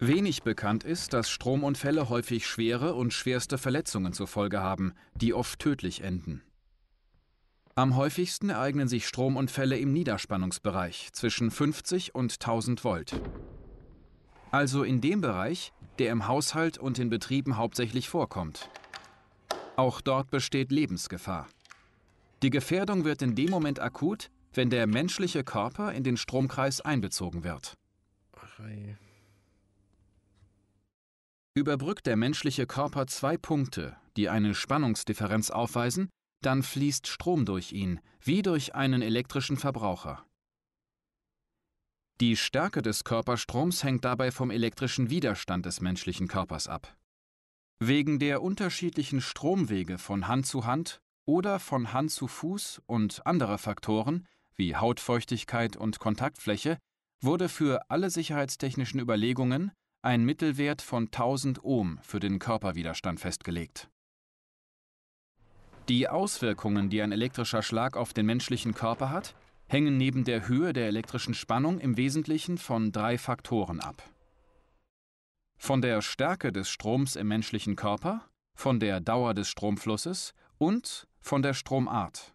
Wenig bekannt ist, dass Stromunfälle häufig schwere und schwerste Verletzungen zur Folge haben, die oft tödlich enden. Am häufigsten ereignen sich Stromunfälle im Niederspannungsbereich zwischen 50 und 1000 Volt. Also in dem Bereich, der im Haushalt und in Betrieben hauptsächlich vorkommt. Auch dort besteht Lebensgefahr. Die Gefährdung wird in dem Moment akut, wenn der menschliche Körper in den Stromkreis einbezogen wird. Ach, Überbrückt der menschliche Körper zwei Punkte, die eine Spannungsdifferenz aufweisen, dann fließt Strom durch ihn, wie durch einen elektrischen Verbraucher. Die Stärke des Körperstroms hängt dabei vom elektrischen Widerstand des menschlichen Körpers ab. Wegen der unterschiedlichen Stromwege von Hand zu Hand oder von Hand zu Fuß und anderer Faktoren wie Hautfeuchtigkeit und Kontaktfläche wurde für alle sicherheitstechnischen Überlegungen ein Mittelwert von 1000 Ohm für den Körperwiderstand festgelegt. Die Auswirkungen, die ein elektrischer Schlag auf den menschlichen Körper hat, hängen neben der Höhe der elektrischen Spannung im Wesentlichen von drei Faktoren ab. Von der Stärke des Stroms im menschlichen Körper, von der Dauer des Stromflusses und von der Stromart.